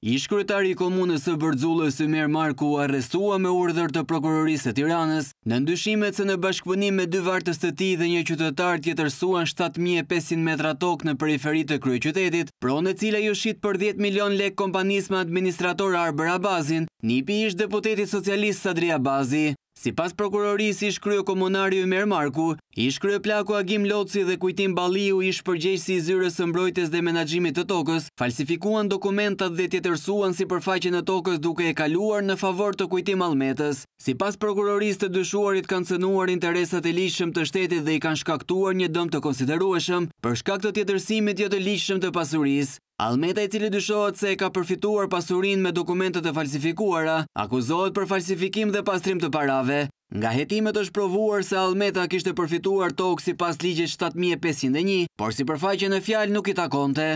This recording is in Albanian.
Ishkretari i komunës e Bërdzullës e Mer Marku arrestua me urdhër të prokurorisë të Tiranës në ndyshimet se në bashkëpunim me dy vartës të ti dhe një qytetar tjetërsuan 7500 metra tokë në periferit të kryë qytetit, pro në cila ju shqit për 10 milion lek kompanisë me administrator Arbër Abazin, një pi ish deputetit socialistë Sadri Abazi. Si pas prokuroris i shkryo komunari u mermarku, i shkryo plaku Agim Loci dhe kujtim Baliu i shpërgjesh si zyres së mbrojtes dhe menagjimit të tokës, falsifikuan dokumentat dhe tjetërsuan si përfaqin e tokës duke e kaluar në favor të kujtim Almetës. Si pas prokuroris të dyshuarit kanë cënuar interesat e lishëm të shtetit dhe i kanë shkaktuar një dëm të konsiderueshëm për shkakt të tjetërsimit jo të lishëm të pasuris. Almeta i cili dyshohet se ka përfituar pasurin me dokumentet e falsifikuara, akuzohet për falsifikim dhe pastrim të parave. Nga jetimet është provuar se Almeta kishte përfituar tokë si pas ligje 7501, por si përfaqe në fjalë nuk i takonte.